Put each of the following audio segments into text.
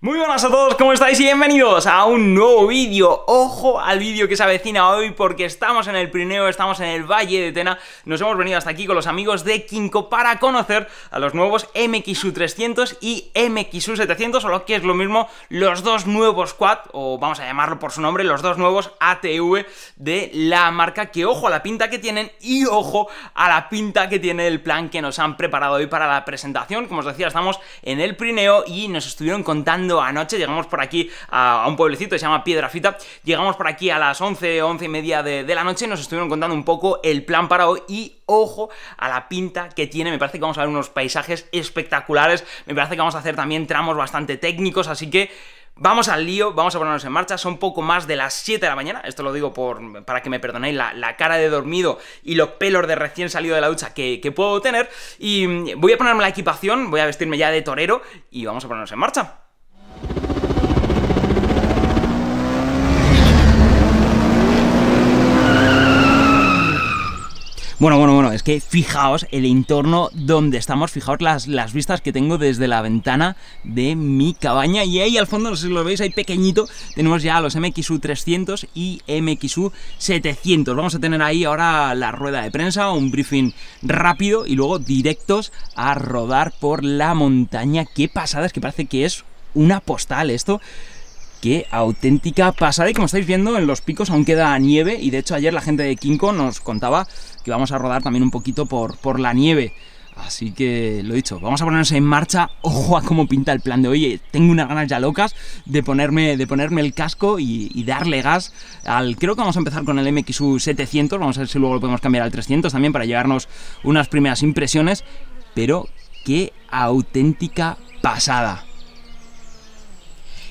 Muy buenas a todos, ¿cómo estáis? Y bienvenidos a un nuevo vídeo. Ojo al vídeo que se avecina hoy porque estamos en el Prineo, estamos en el Valle de Tena. Nos hemos venido hasta aquí con los amigos de Kinko para conocer a los nuevos MXU300 y MXU700, o lo que es lo mismo, los dos nuevos quad, o vamos a llamarlo por su nombre, los dos nuevos ATV de la marca que ojo a la pinta que tienen y ojo a la pinta que tiene el plan que nos han preparado hoy para la presentación. Como os decía, estamos en el Prineo y nos estuvieron contando anoche, llegamos por aquí a, un pueblecito que se llama Piedrafita, llegamos por aquí a las 11, 11 y media de, la noche nos estuvieron contando un poco el plan para hoy y ojo a la pinta que tiene, me parece que vamos a ver unos paisajes espectaculares, me parece que vamos a hacer también tramos bastante técnicos, así que... Vamos al lío, vamos a ponernos en marcha, son poco más de las 7 de la mañana, esto lo digo por, para que me perdonéis la, cara de dormido y los pelos de recién salido de la ducha que puedo tener, y mm, voy a ponerme la equipación, voy a vestirme ya de torero y vamos a ponernos en marcha. Bueno, bueno, bueno, es que fijaos el entorno donde estamos, fijaos las, las vistas que tengo desde la ventana de mi cabaña y ahí al fondo, no sé si lo veis, ahí pequeñito, tenemos ya los MXU 300 y MXU 700. Vamos a tener ahí ahora la rueda de prensa, un briefing rápido y luego directos a rodar por la montaña. Qué pasada! Es que parece que es una postal esto. Qué auténtica pasada y como estáis viendo en los picos aún queda nieve y de hecho ayer la gente de Kinko nos contaba que vamos a rodar también un poquito por, por la nieve. Así que lo dicho, vamos a ponernos en marcha. Ojo a cómo pinta el plan de hoy. Tengo unas ganas ya locas de ponerme, de ponerme el casco y, y darle gas al. Creo que vamos a empezar con el MXU 700. Vamos a ver si luego lo podemos cambiar al 300 también para llevarnos unas primeras impresiones. Pero qué auténtica pasada.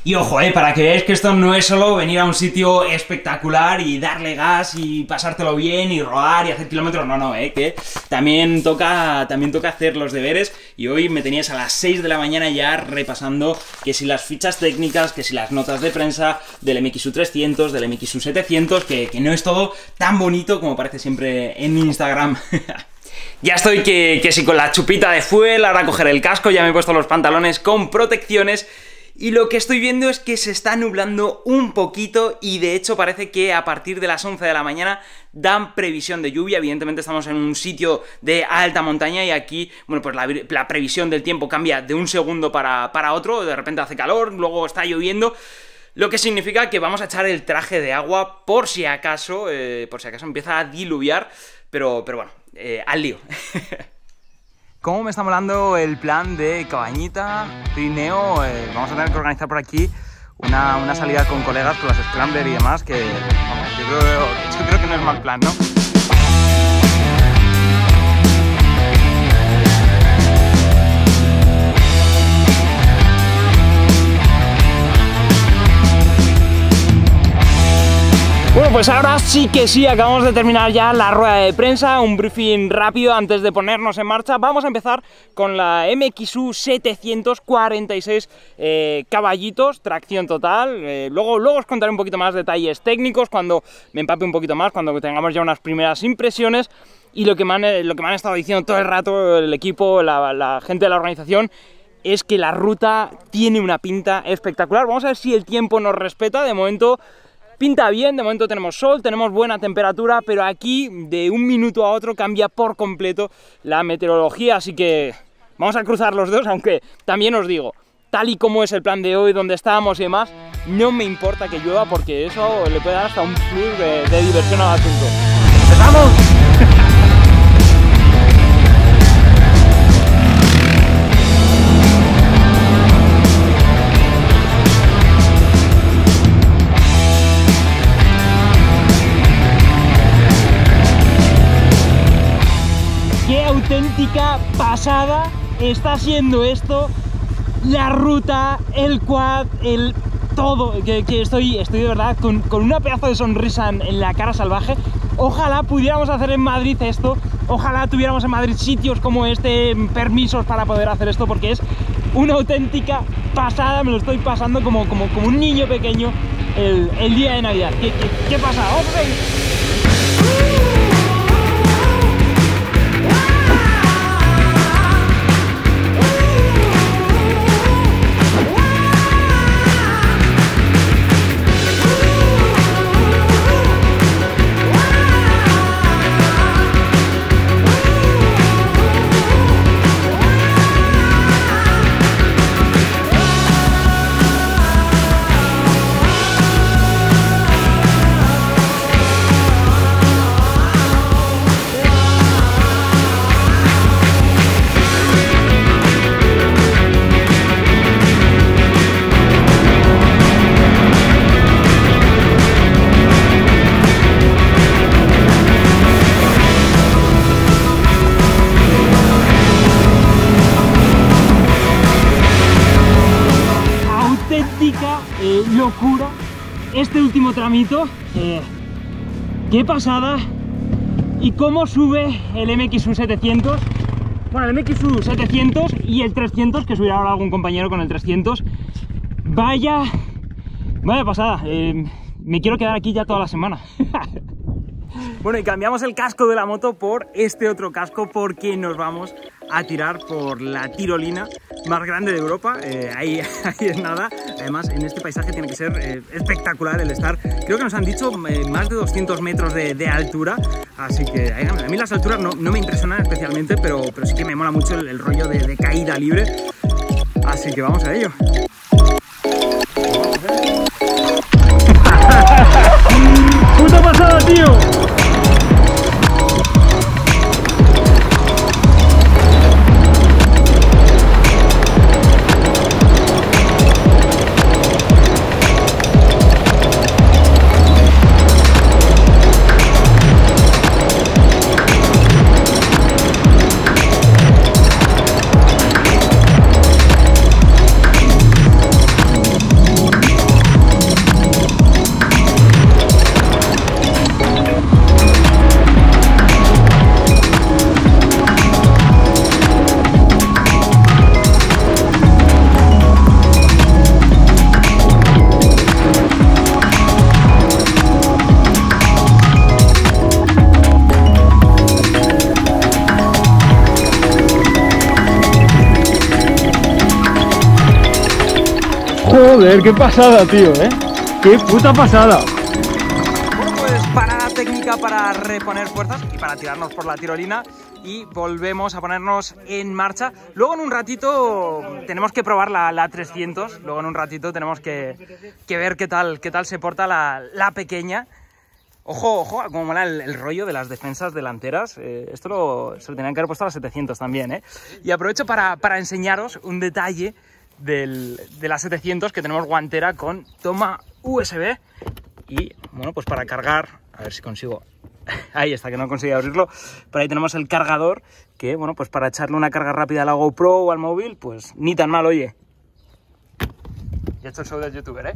Y ojo, eh, para que veáis que esto no es solo venir a un sitio espectacular y darle gas y pasártelo bien y rodar y hacer kilómetros, no, no, eh, que también toca, también toca hacer los deberes y hoy me tenías a las 6 de la mañana ya repasando que si las fichas técnicas, que si las notas de prensa del MXU 300, del MXU 700, que, no es todo tan bonito como parece siempre en Instagram. Ya estoy que, que si con la chupita de fuel, ahora coger el casco, ya me he puesto los pantalones con protecciones y lo que estoy viendo es que se está nublando un poquito y de hecho parece que a partir de las 11 de la mañana dan previsión de lluvia. Evidentemente estamos en un sitio de alta montaña y aquí, bueno, pues la, previsión del tiempo cambia de un segundo para, otro, de repente hace calor, luego está lloviendo. Lo que significa que vamos a echar el traje de agua por si acaso, eh, por si acaso empieza a diluviar, pero, pero bueno, eh, al lío. ¿Cómo me está molando el plan de Cabañita, Trineo? Eh, vamos a tener que organizar por aquí una, salida con colegas, con las Scrambler y demás, que yo creo que no es mal plan, ¿no? Bueno, pues ahora sí que sí, acabamos de terminar ya la rueda de prensa, un briefing rápido antes de ponernos en marcha. Vamos a empezar con la MXU 746 eh, caballitos, tracción total. Eh, luego, luego os contaré un poquito más detalles técnicos cuando me empape un poquito más, cuando tengamos ya unas primeras impresiones. Y lo que me han, eh, lo que me han estado diciendo todo el rato el equipo, la gente de la organización, es que la ruta tiene una pinta espectacular. Vamos a ver si el tiempo nos respeta. De momento Pinta bien, de momento tenemos sol, tenemos buena temperatura, pero aquí de un minuto a otro cambia por completo la meteorología, así que vamos a cruzar los dos, aunque también os digo, tal y como es el plan de hoy, donde estábamos y demás, no me importa que llueva porque eso le puede dar hasta un plus de, diversión a asunto. ¡Empezamos! auténtica pasada está siendo esto, la ruta, el quad, el todo, que, estoy, estoy de verdad con, una pedazo de sonrisa en, la cara salvaje. Ojalá pudiéramos hacer en Madrid esto, ojalá tuviéramos en Madrid sitios como este, permisos para poder hacer esto, porque es una auténtica pasada, me lo estoy pasando como, como, como un niño pequeño el, día de Navidad. ¿Qué, qué, qué pasa? tramito. Eh, ¡Qué pasada! Y cómo sube el MXU 700. Bueno, el MXU 700 y el 300, que subirá ahora algún compañero con el 300. Vaya, vaya pasada. Eh, me quiero quedar aquí ya toda la semana. bueno, y cambiamos el casco de la moto por este otro casco porque nos vamos a tirar por la tirolina más grande de Europa, eh, ahí, es nada. Además, en este paisaje tiene que ser eh, espectacular el estar. Creo que nos han dicho eh, más de 200 metros de, altura, así que a mí las alturas no, no, me impresionan especialmente, pero, pero sí que me mola mucho el, rollo de, de caída libre. Así que vamos a ello. ¡Puta pasada, tío! qué pasada, tío, ¿eh? Qué puta pasada. Bueno, pues para la técnica para reponer fuerzas y para tirarnos por la tirolina y volvemos a ponernos en marcha. Luego en un ratito tenemos que probar la, 300, luego en un ratito tenemos que, ver qué tal, qué tal se porta la, pequeña. Ojo, ojo, como mola el, rollo de las defensas delanteras. Eh, esto lo, se lo tenían que haber puesto a las 700 también, ¿eh? Y aprovecho para, para enseñaros un detalle de la 700 que tenemos guantera con toma USB y bueno pues para cargar a ver si consigo ahí está que no consigo abrirlo pero ahí tenemos el cargador que bueno pues para echarle una carga rápida a la GoPro o al móvil pues ni tan mal oye ya he hecho el show del youtuber eh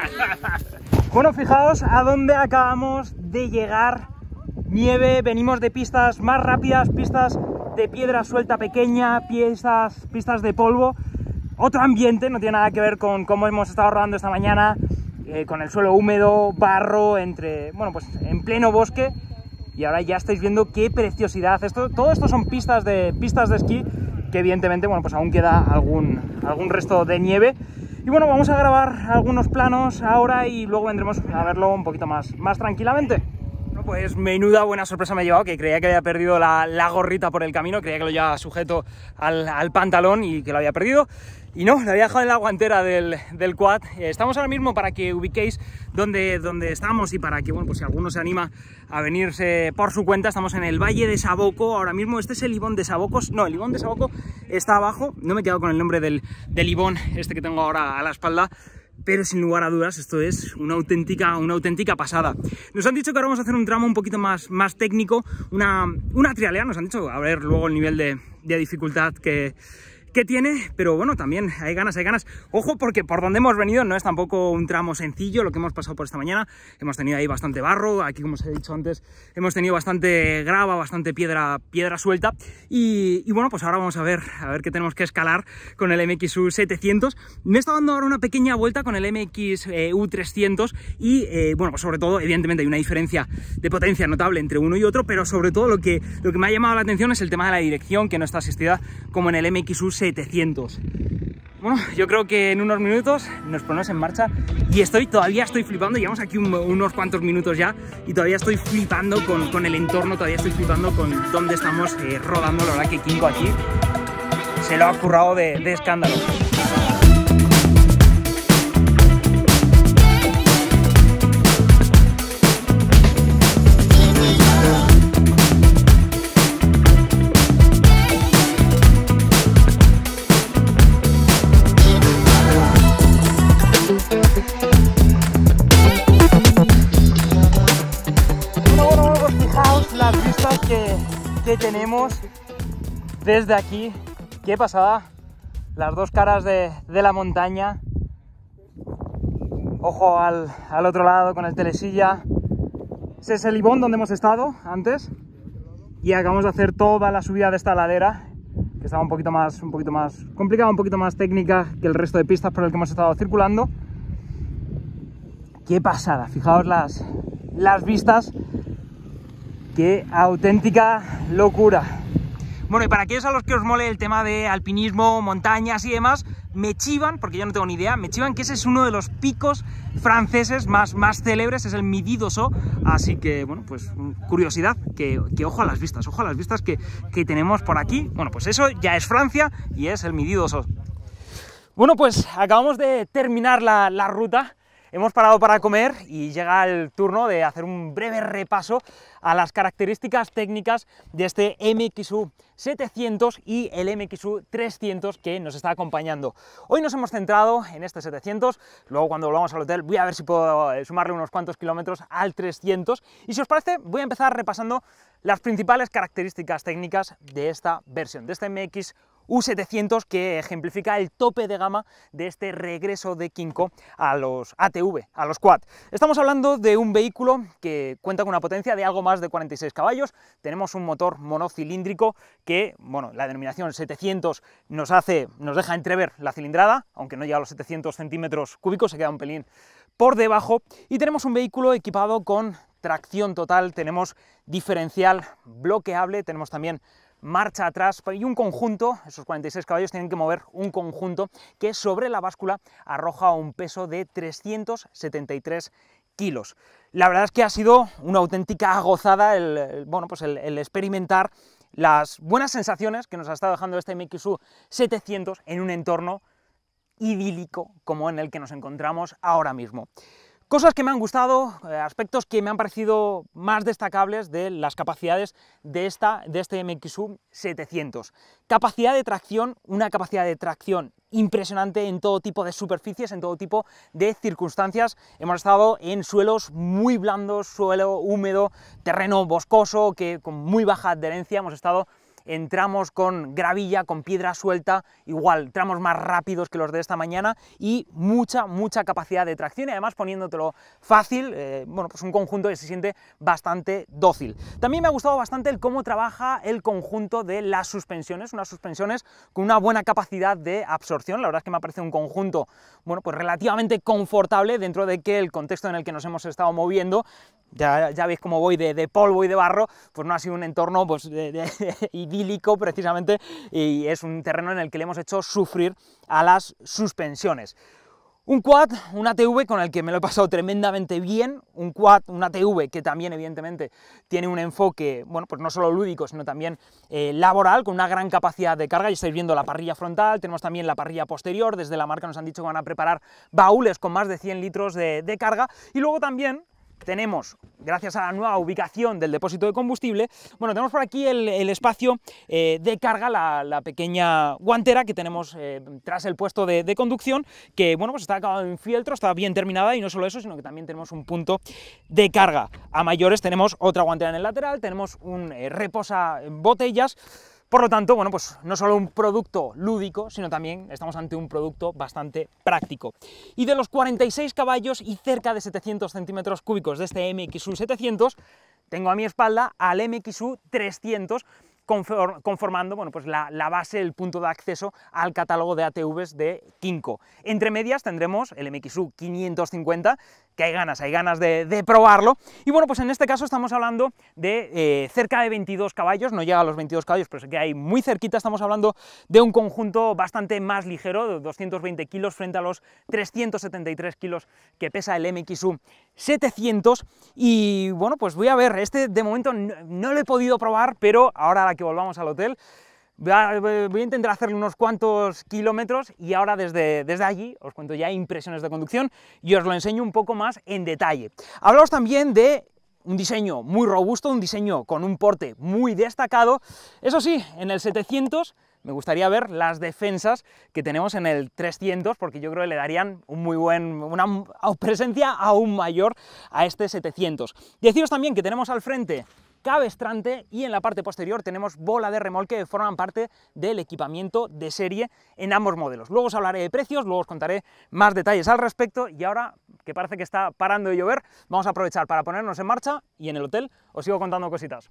bueno fijaos a dónde acabamos de llegar nieve venimos de pistas más rápidas pistas de piedra suelta pequeña pistas de polvo otro ambiente, no tiene nada que ver con cómo hemos estado rodando esta mañana, eh, con el suelo húmedo, barro, entre, bueno, pues en pleno bosque. Y ahora ya estáis viendo qué preciosidad. Esto, todo esto son pistas de, pistas de esquí que evidentemente, bueno, pues aún queda algún, algún resto de nieve. Y bueno, vamos a grabar algunos planos ahora y luego vendremos a verlo un poquito más, más tranquilamente pues menuda buena sorpresa me ha llevado, que creía que había perdido la, gorrita por el camino, creía que lo llevaba sujeto al, pantalón y que lo había perdido. Y no, la había dejado en la guantera del, quad. Eh, estamos ahora mismo para que ubiquéis dónde, estamos y para que, bueno, pues si alguno se anima a venirse por su cuenta, estamos en el Valle de Saboco. Ahora mismo este es el Ibón de Sabocos. No, el Ibón de Saboco está abajo. No me he quedado con el nombre del, del este que tengo ahora a la espalda pero sin lugar a dudas esto es una auténtica, pasada. Nos han dicho que ahora vamos a hacer un tramo un poquito más, más técnico, una, una trialea, nos han dicho, a ver luego el nivel de dificultad que, que tiene, pero bueno, también hay ganas, hay ganas. Ojo, porque por donde hemos venido no es tampoco un tramo sencillo lo que hemos pasado por esta mañana. Hemos tenido ahí bastante barro, aquí como os he dicho antes, hemos tenido bastante grava, bastante piedra, piedra suelta. Y, bueno, pues ahora vamos a ver, a ver qué tenemos que escalar con el MXU 700. Me está dando ahora una pequeña vuelta con el MXU eh, 300 y eh, bueno, pues sobre todo, evidentemente hay una diferencia de potencia notable entre uno y otro, pero sobre todo lo que, lo que me ha llamado la atención es el tema de la dirección, que no está asistida como en el MXU 700 700. Bueno, yo creo que en unos minutos nos ponemos en marcha y estoy, todavía estoy flipando, llevamos aquí unos cuantos minutos ya y todavía estoy flipando con, el entorno, todavía estoy flipando con dónde estamos eh, rodando, la verdad que Kinko aquí se lo ha currado de escándalo. tenemos desde aquí. Qué pasada. Las dos caras de, la montaña. Ojo al, al, otro lado con el telesilla. Ese es el Ibón donde hemos estado antes. Y acabamos de hacer toda la subida de esta ladera. Que estaba un poquito más, un poquito más complicada, un poquito más técnica que el resto de pistas por el que hemos estado circulando. Qué pasada. Fijaos las, las vistas Qué auténtica locura. Bueno, y para aquellos a los que os mole el tema de alpinismo, montañas y demás, me chivan, porque yo no tengo ni idea, me chivan que ese es uno de los picos franceses más, más célebres, es el Mididoso, así que, bueno, pues mm, curiosidad, que, ojo a las vistas, ojo a las vistas que, tenemos por aquí, bueno, pues eso ya es Francia y es el Mididoso. Bueno, pues acabamos de terminar la, la ruta, Hemos parado para comer y llega el turno de hacer un breve repaso a las características técnicas de este MXU 700 y el MXU 300 que nos está acompañando. Hoy nos hemos centrado en este 700, luego cuando volvamos al hotel voy a ver si puedo eh, sumarle unos cuantos kilómetros al 300 y si os parece voy a empezar repasando las principales características técnicas de esta versión, de este MX U700 que ejemplifica el tope de gama de este regreso de Kinko a los ATV, a los quad. Estamos hablando de un vehículo que cuenta con una potencia de algo más de 46 caballos, tenemos un motor monocilíndrico que, bueno, la denominación 700 nos hace, nos deja entrever la cilindrada, aunque no llega a los 700 centímetros cúbicos, se queda un pelín por debajo y tenemos un vehículo equipado con tracción total, tenemos diferencial bloqueable, tenemos también marcha atrás y un conjunto, esos 46 caballos tienen que mover un conjunto que sobre la báscula arroja un peso de 373 kilos. La verdad es que ha sido una auténtica gozada el, bueno, pues experimentar las buenas sensaciones que nos ha estado dejando este MXU 700 en un entorno idílico como en el que nos encontramos ahora mismo. Cosas que me han gustado, eh, aspectos que me han parecido más destacables de las capacidades de, esta, de este MXU 700. Capacidad de tracción, una capacidad de tracción impresionante en todo tipo de superficies, en todo tipo de circunstancias. Hemos estado en suelos muy blandos, suelo húmedo, terreno boscoso, que con muy baja adherencia hemos estado en tramos con gravilla, con piedra suelta, igual tramos más rápidos que los de esta mañana y mucha, mucha capacidad de tracción y además poniéndotelo fácil, eh, bueno, pues un conjunto que se siente bastante dócil. También me ha gustado bastante el cómo trabaja el conjunto de las suspensiones, unas suspensiones con una buena capacidad de absorción, la verdad es que me parece un conjunto, bueno, pues relativamente confortable dentro de que el contexto en el que nos hemos estado moviendo, ya, veis cómo voy de, polvo y de barro, pues no ha sido un entorno pues, de, precisamente y es un terreno en el que le hemos hecho sufrir a las suspensiones. Un quad, una TV con el que me lo he pasado tremendamente bien, un quad, una TV que también evidentemente tiene un enfoque, bueno, pues no solo lúdico, sino también eh, laboral, con una gran capacidad de carga, ya estáis viendo la parrilla frontal, tenemos también la parrilla posterior, desde la marca nos han dicho que van a preparar baúles con más de 100 litros de carga, y luego también tenemos, gracias a la nueva ubicación del depósito de combustible, bueno, tenemos por aquí el, espacio eh, de carga, la, pequeña guantera que tenemos eh, tras el puesto de, conducción, que bueno, pues está acabado en fieltro, está bien terminada y no solo eso, sino que también tenemos un punto de carga. A mayores tenemos otra guantera en el lateral, tenemos un eh, reposa botellas, por lo tanto, bueno, pues no solo un producto lúdico, sino también estamos ante un producto bastante práctico. Y de los 46 caballos y cerca de 700 centímetros cúbicos de este MXU 700, tengo a mi espalda al MXU 300, conformando bueno, pues la, la, base, el punto de acceso al catálogo de ATVs de Kinko. Entre medias tendremos el MXU 550, que hay ganas, hay ganas de, probarlo. Y bueno, pues en este caso estamos hablando de eh, cerca de 22 caballos, no llega a los 22 caballos, pero que que hay muy cerquita, estamos hablando de un conjunto bastante más ligero, de 220 kilos frente a los 373 kilos que pesa el MXU 700. Y bueno, pues voy a ver, este de momento no, no lo he podido probar, pero ahora a la que volvamos al hotel, Voy a intentar hacer unos cuantos kilómetros y ahora desde, desde allí os cuento ya impresiones de conducción y os lo enseño un poco más en detalle. Hablamos también de un diseño muy robusto, un diseño con un porte muy destacado. Eso sí, en el 700 me gustaría ver las defensas que tenemos en el 300, porque yo creo que le darían un muy buen, una presencia aún mayor a este 700. Deciros también que tenemos al frente cabestrante y en la parte posterior tenemos bola de remolque que forman parte del equipamiento de serie en ambos modelos. Luego os hablaré de precios, luego os contaré más detalles al respecto y ahora que parece que está parando de llover, vamos a aprovechar para ponernos en marcha y en el hotel os sigo contando cositas.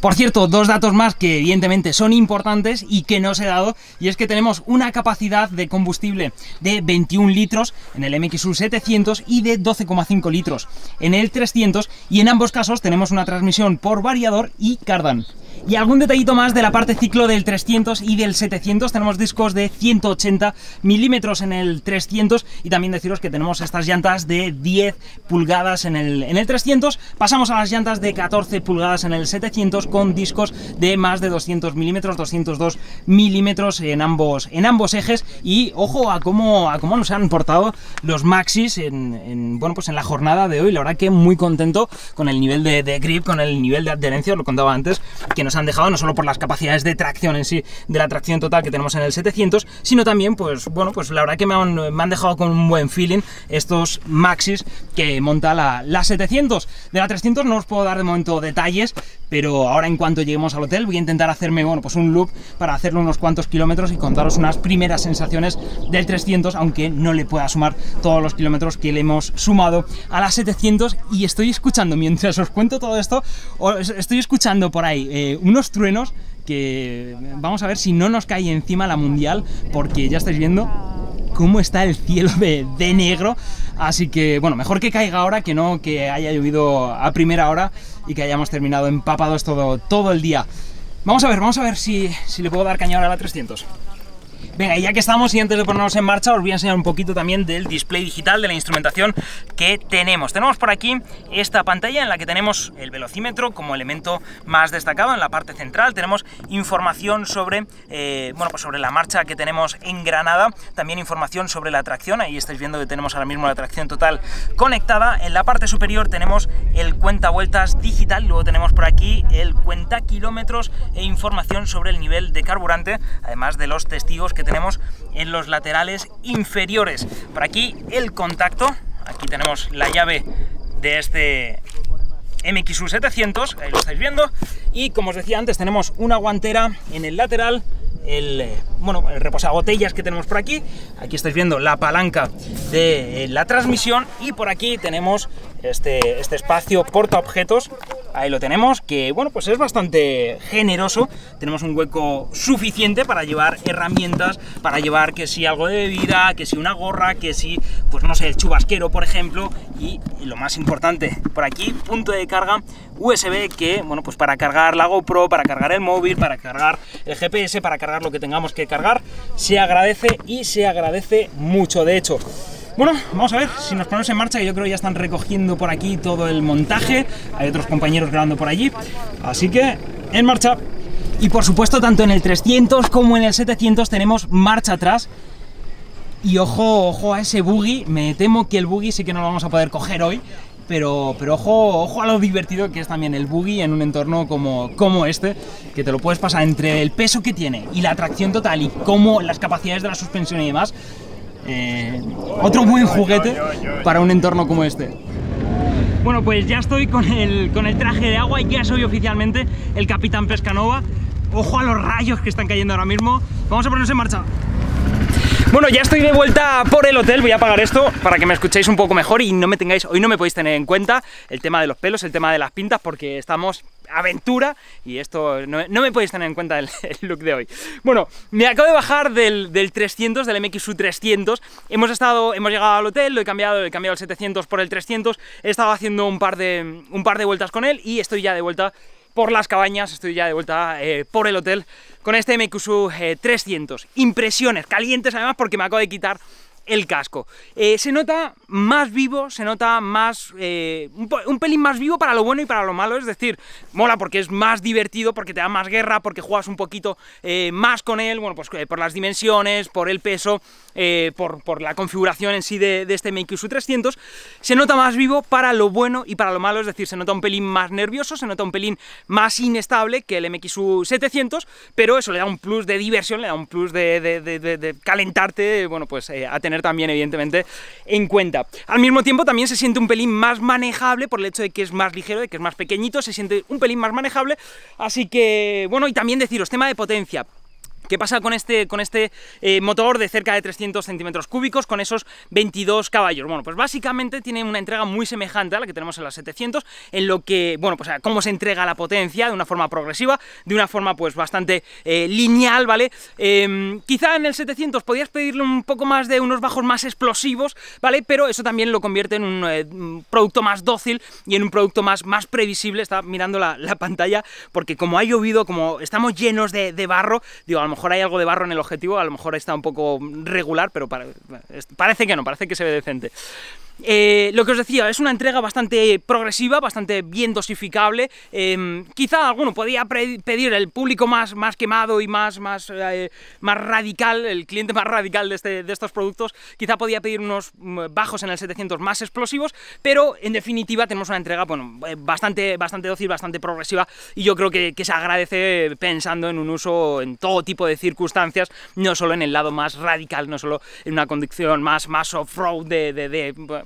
Por cierto, dos datos más que evidentemente son importantes y que no os he dado, y es que tenemos una capacidad de combustible de 21 litros en el MXU 700 y de 12,5 litros en el 300, y en ambos casos tenemos una transmisión por variador y cardan. Y algún detallito más de la parte ciclo del 300 y del 700, tenemos discos de 180 milímetros en el 300 y también deciros que tenemos estas llantas de 10 pulgadas en el, en el 300, pasamos a las llantas de 14 pulgadas en el 700 con discos de más de 200 milímetros, 202 milímetros en ambos, en ambos ejes y ojo a cómo, a cómo nos han portado los maxis en, bueno, pues en la jornada de hoy, la verdad que muy contento con el nivel de, grip, con el nivel de adherencia, lo contaba antes, que nos han dejado no solo por las capacidades de tracción en sí, de la tracción total que tenemos en el 700, sino también pues bueno, pues la verdad que me han, me han dejado con un buen feeling estos Maxis que monta la, 700. De la 300 no os puedo dar de momento detalles, pero ahora en cuanto lleguemos al hotel voy a intentar hacerme bueno, pues un loop para hacerlo unos cuantos kilómetros y contaros unas primeras sensaciones del 300, aunque no le pueda sumar todos los kilómetros que le hemos sumado a la 700 y estoy escuchando, mientras os cuento todo esto, estoy escuchando por ahí eh, unos truenos que vamos a ver si no nos cae encima la mundial, porque ya estáis viendo cómo está el cielo de, negro. Así que, bueno, mejor que caiga ahora que no que haya llovido a primera hora y que hayamos terminado empapados todo, todo el día. Vamos a ver, vamos a ver si, si le puedo dar caña ahora a la 300. Venga, ya que estamos y antes de ponernos en marcha os voy a enseñar un poquito también del display digital, de la instrumentación que tenemos. Tenemos por aquí esta pantalla en la que tenemos el velocímetro como elemento más destacado. En la parte central tenemos información sobre, eh, bueno, pues sobre la marcha que tenemos en Granada, también información sobre la tracción. Ahí estáis viendo que tenemos ahora mismo la tracción total conectada. En la parte superior tenemos el cuenta vueltas digital, luego tenemos por aquí el cuenta kilómetros e información sobre el nivel de carburante, además de los testigos que tenemos tenemos en los laterales inferiores. Por aquí el contacto, aquí tenemos la llave de este MXU 700, lo estáis viendo, y como os decía antes tenemos una guantera en el lateral, el, bueno, el reposabotellas que tenemos por aquí, aquí estáis viendo la palanca de la transmisión y por aquí tenemos este, este espacio objetos Ahí lo tenemos, que bueno, pues es bastante generoso. Tenemos un hueco suficiente para llevar herramientas, para llevar que si algo de bebida, que si una gorra, que si, pues no sé, el chubasquero, por ejemplo. Y lo más importante, por aquí, punto de carga USB, que bueno, pues para cargar la GoPro, para cargar el móvil, para cargar el GPS, para cargar lo que tengamos que cargar, se agradece y se agradece mucho. De hecho, bueno, vamos a ver si nos ponemos en marcha, que yo creo que ya están recogiendo por aquí todo el montaje, hay otros compañeros grabando por allí, así que en marcha. Y por supuesto, tanto en el 300 como en el 700 tenemos marcha atrás. Y ojo, ojo a ese buggy, me temo que el buggy sí que no lo vamos a poder coger hoy, pero, pero ojo, ojo a lo divertido que es también el buggy en un entorno como, como este, que te lo puedes pasar entre el peso que tiene y la tracción total y como las capacidades de la suspensión y demás, eh, otro buen juguete para un entorno como este. Bueno, pues ya estoy con el, con el traje de agua y ya soy oficialmente el Capitán Pescanova. Ojo a los rayos que están cayendo ahora mismo. Vamos a ponernos en marcha. Bueno, ya estoy de vuelta por el hotel, voy a apagar esto para que me escuchéis un poco mejor y no me tengáis, hoy no me podéis tener en cuenta el tema de los pelos, el tema de las pintas, porque estamos aventura y esto no, me podéis tener en cuenta el, look de hoy. Bueno, me acabo de bajar del, del 300, del MXU 300, hemos estado, hemos llegado al hotel, lo he cambiado, he cambiado el 700 por el 300, he estado haciendo un par de, un par de vueltas con él y estoy ya de vuelta por las cabañas, estoy ya de vuelta eh, por el hotel con este MQSU 300. Eh, Impresiones calientes además porque me acabo de quitar el casco. Eh, se nota más vivo, se nota más. Eh, un, pelín más vivo para lo bueno y para lo malo. Es decir, mola porque es más divertido, porque te da más guerra, porque juegas un poquito eh, más con él. Bueno, pues por las dimensiones, por el peso, por, la configuración en sí de, este mxu 300. Se nota más vivo para lo bueno y para lo malo. Es decir, se nota un pelín más nervioso, se nota un pelín más inestable que el MXU 700, pero eso le da un plus de diversión, le da un plus de, de calentarte, bueno, pues a tener también, evidentemente, en cuenta. Al mismo tiempo, también se siente un pelín más manejable por el hecho de que es más ligero, de que es más pequeñito, se siente un pelín más manejable. Así que, bueno, y también deciros, tema de potencia. ¿Qué pasa con este, con este eh, motor de cerca de 300 centímetros cúbicos con esos 22 caballos? Bueno, pues básicamente tiene una entrega muy semejante a la que tenemos en las 700, en lo que, bueno, pues cómo se entrega la potencia de una forma progresiva, de una forma pues bastante eh, lineal, ¿vale? Em, quizá en el 700 podías pedirle un poco más de unos bajos más explosivos, ¿vale? Pero eso también lo convierte en un, eh, producto más dócil y en un producto más, más previsible. Está mirando la, pantalla porque como ha llovido, como estamos llenos de, de barro, digo, a mejor mejor hay algo de barro en el objetivo, a lo mejor está un poco regular, pero parece que no, parece que se ve decente. Eh, lo que os decía, es una entrega bastante progresiva, bastante bien dosificable. Em, quizá alguno podía pedir el público más, más quemado y más, más, eh, más radical, el cliente más radical de, este, estos productos, quizá podía pedir unos mm, bajos en el 700 más explosivos, pero en definitiva tenemos una entrega bueno, eh, bastante, bastante dócil, bastante progresiva y yo creo que, se agradece pensando en un uso en todo tipo de circunstancias, no solo en el lado más radical, no solo en una condición más, más off-road de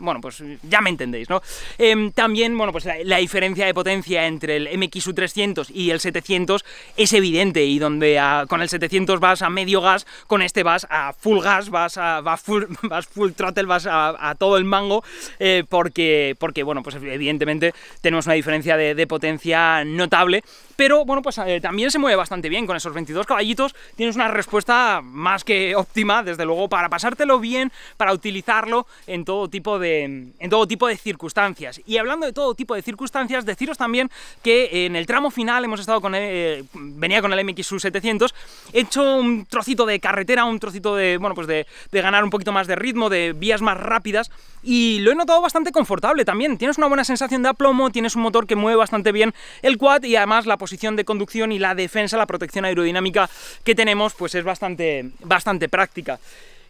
bueno, pues ya me entendéis, ¿no? Em, también, bueno, pues la, diferencia de potencia entre el MXU300 y el 700 es evidente y donde con el 700 vas a medio gas, con este vas a full gas, vas a full, vas full throttle, vas a, todo el mango, eh, porque, porque, bueno, pues evidentemente tenemos una diferencia de, potencia notable, pero bueno, pues eh, también se mueve bastante bien con esos 22 caballitos, tienes una respuesta más que óptima, desde luego, para pasártelo bien, para utilizarlo en todo tipo de en todo tipo de circunstancias. Y hablando de todo tipo de circunstancias, deciros también que eh, en el tramo final hemos estado con, eh, venía con el MXU 700, he hecho un trocito de carretera, un trocito de, bueno, pues de, de ganar un poquito más de ritmo, de vías más rápidas, y lo he notado bastante confortable también. Tienes una buena sensación de aplomo, tienes un motor que mueve bastante bien el quad y además la posición de conducción y la defensa, la protección aerodinámica que tenemos, pues es bastante, bastante práctica.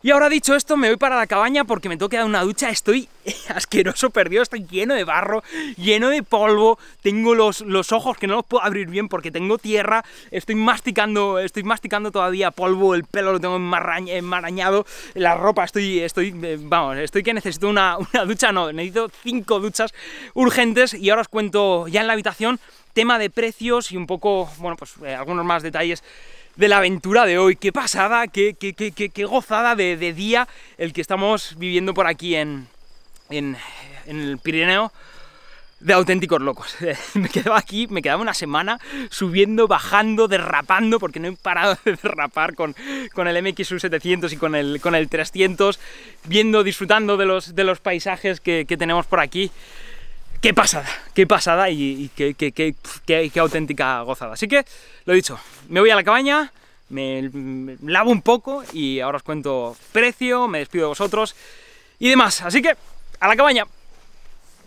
Y ahora dicho esto, me voy para la cabaña porque me tengo que dar una ducha. Estoy asqueroso, perdido, estoy lleno de barro, lleno de polvo. Tengo los, los ojos que no los puedo abrir bien porque tengo tierra. Estoy masticando, estoy masticando todavía polvo, el pelo lo tengo enmarañado, la ropa estoy, estoy, eh, vamos, estoy que necesito una, ducha, no, necesito cinco duchas urgentes y ahora os cuento ya en la habitación tema de precios y un poco, bueno, pues eh, algunos más detalles de la aventura de hoy. Qué pasada, qué, qué, gozada de, día el que estamos viviendo por aquí en, en, el Pirineo de auténticos locos. me quedaba aquí, me quedaba una semana subiendo, bajando, derrapando, porque no he parado de derrapar con, con el MXU700 y con el, con el 300, viendo, disfrutando de los, de los paisajes que, que tenemos por aquí qué pasada, qué pasada y, qué, auténtica gozada. Así que, lo dicho, me voy a la cabaña, me, lavo un poco y ahora os cuento precio, me despido de vosotros y demás. Así que, a la cabaña.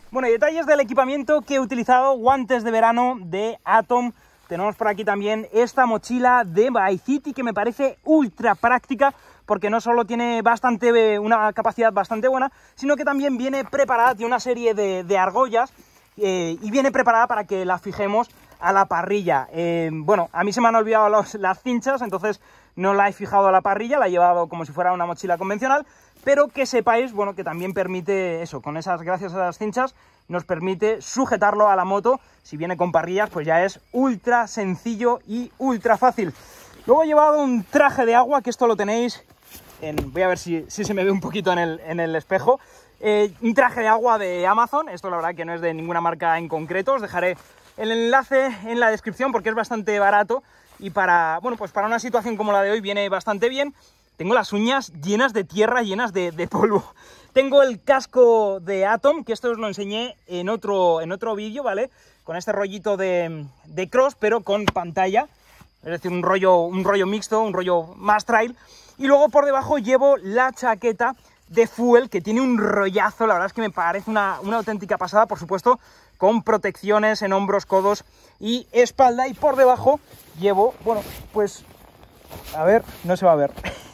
Bueno, detalles del equipamiento que he utilizado, guantes de verano de Atom. Tenemos por aquí también esta mochila de By que me parece ultra práctica porque no solo tiene bastante, eh, una capacidad bastante buena, sino que también viene preparada, tiene una serie de, argollas eh, y viene preparada para que la fijemos a la parrilla. Eh, bueno, a mí se me han olvidado las cinchas, entonces no la he fijado a la parrilla, la he llevado como si fuera una mochila convencional, pero que sepáis, bueno, que también permite eso, con esas, gracias a las cinchas, nos permite sujetarlo a la moto, si viene con parrillas, pues ya es ultra sencillo y ultra fácil. Luego he llevado un traje de agua, que esto lo tenéis voy a ver si, se me ve un poquito en el, espejo. Eh, un traje de agua de Amazon, esto la verdad que no es de ninguna marca en concreto, os dejaré el enlace en la descripción porque es bastante barato y para, bueno, pues para una situación como la de hoy viene bastante bien. Tengo las uñas llenas de tierra, llenas de, polvo. Tengo el casco de Atom, que esto os lo enseñé en otro, en otro vídeo, ¿vale? Con este rollito de, cross, pero con pantalla. Es decir, un rollo, un rollo mixto, un rollo más trail. Y luego por debajo llevo la chaqueta de fuel que tiene un rollazo, la verdad es que me parece una, una, auténtica pasada, por supuesto, con protecciones en hombros, codos y espalda. Y por debajo llevo, bueno, pues, a ver, no se va a ver.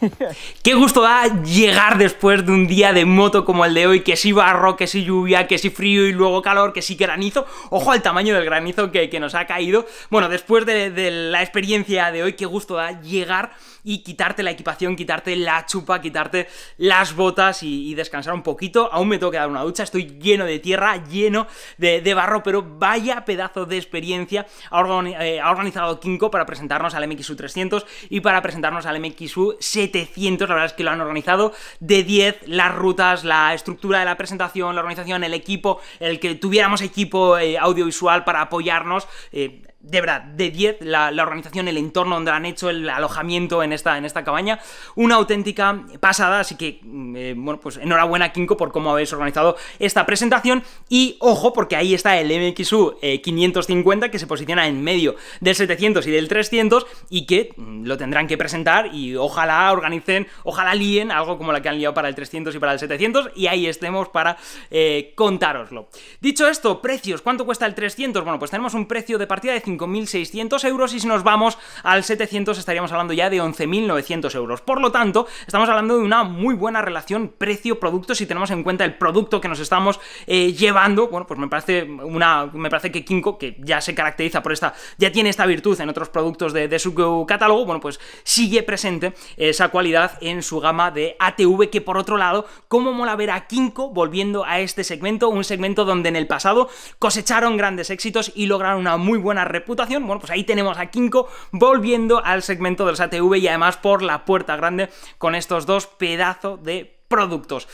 Qué gusto da llegar después de un día de moto como el de hoy, que si barro, que si lluvia, que si frío y luego calor, que sí granizo. Ojo al tamaño del granizo que, nos ha caído. Bueno, después de, la experiencia de hoy, qué gusto da llegar y quitarte la equipación, quitarte la chupa, quitarte las botas y, descansar un poquito. Aún me tengo que dar una ducha, estoy lleno de tierra, lleno de, barro, pero vaya pedazo de experiencia ha, eh, organizado Kinko para presentarnos al MXU 300 y para presentarnos al MXU 700 700, la verdad es que lo han organizado de 10, las rutas, la estructura de la presentación, la organización, el equipo, el que tuviéramos equipo eh, audiovisual para apoyarnos. Eh, de verdad, de 10 la, organización, el entorno donde han hecho el alojamiento en esta, en esta cabaña. Una auténtica pasada, así que, mm, eh, bueno, pues enhorabuena, Kinko, por cómo habéis organizado esta presentación. Y ojo, porque ahí está el MXU 550 eh, que se posiciona en medio del 700 y del 300 y que mm, lo tendrán que presentar. Y ojalá organicen, ojalá líen algo como la que han liado para el 300 y para el 700. Y ahí estemos para contaroslo eh, contároslo. Dicho esto, precios, ¿cuánto cuesta el 300? Bueno, pues tenemos un precio de partida de 5.600 euros y si nos vamos al 700 estaríamos hablando ya de 11.900 euros. Por lo tanto, estamos hablando de una muy buena relación precio-producto si tenemos en cuenta el producto que nos estamos eh, llevando. Bueno, pues me parece una me parece que Kinko, que ya se caracteriza por esta, ya tiene esta virtud en otros productos de, su catálogo, bueno, pues sigue presente esa cualidad en su gama de ATV que por otro lado, cómo mola ver a Kinko volviendo a este segmento, un segmento donde en el pasado cosecharon grandes éxitos y lograron una muy buena representación reputación. Bueno, pues ahí tenemos a Kinko volviendo al segmento del los ATV y además por la puerta grande con estos dos pedazos de productos.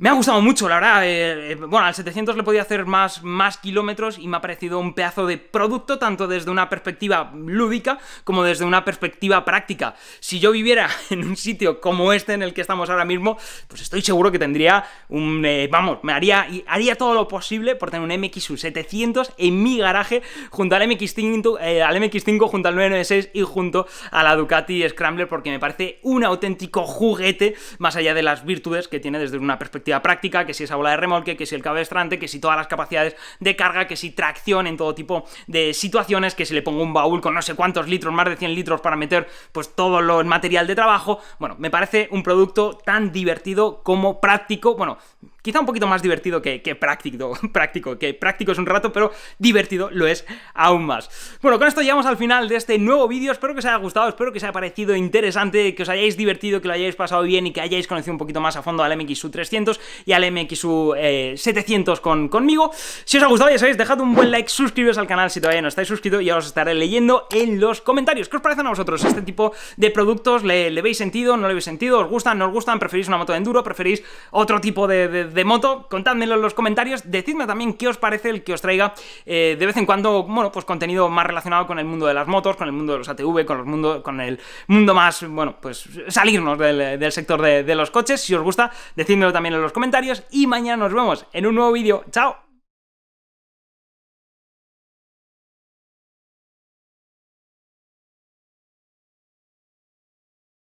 Me ha gustado mucho, la verdad. Eh, eh, bueno, al 700 le podía hacer más, más kilómetros y me ha parecido un pedazo de producto, tanto desde una perspectiva lúdica como desde una perspectiva práctica. Si yo viviera en un sitio como este en el que estamos ahora mismo, pues estoy seguro que tendría un... Eh, vamos, me haría, haría todo lo posible por tener un MXU 700 en mi garaje junto al MX-5, al MX-5, junto al 996 y junto a la Ducati Scrambler porque me parece un auténtico juguete más allá de las virtudes que tiene desde una perspectiva práctica, que si esa bola de remolque, que si el cabestrante que si todas las capacidades de carga, que si tracción en todo tipo de situaciones, que si le pongo un baúl con no sé cuántos litros, más de 100 litros para meter pues todo el material de trabajo. Bueno, me parece un producto tan divertido como práctico, bueno, quizá un poquito más divertido que, práctico, práctico, que práctico es un rato, pero divertido lo es aún más. Bueno, con esto llegamos al final de este nuevo vídeo, espero que os haya gustado, espero que os haya parecido interesante, que os hayáis divertido, que lo hayáis pasado bien y que hayáis conocido un poquito más a fondo al MXU 300 y al MXU 700 eh, conmigo. Si os ha gustado, ya sabéis, dejad un buen like, suscribiros al canal si todavía no estáis suscrito y os estaré leyendo en los comentarios. ¿Qué os parecen a vosotros este tipo de productos? ¿Le, veis sentido? ¿No le veis sentido? ¿Os gustan? ¿No os gustan? ¿Preferís una moto de enduro? ¿Preferís otro tipo de de moto, contádmelo en los comentarios, decidme también qué os parece el que os traiga eh, de vez en cuando, bueno, pues contenido más relacionado con el mundo de las motos, con el mundo de los ATV, con, con el mundo más, bueno, pues salirnos del, sector de, de los coches. Si os gusta, decídmelo también en los comentarios y mañana nos vemos en un nuevo vídeo. ¡Chao!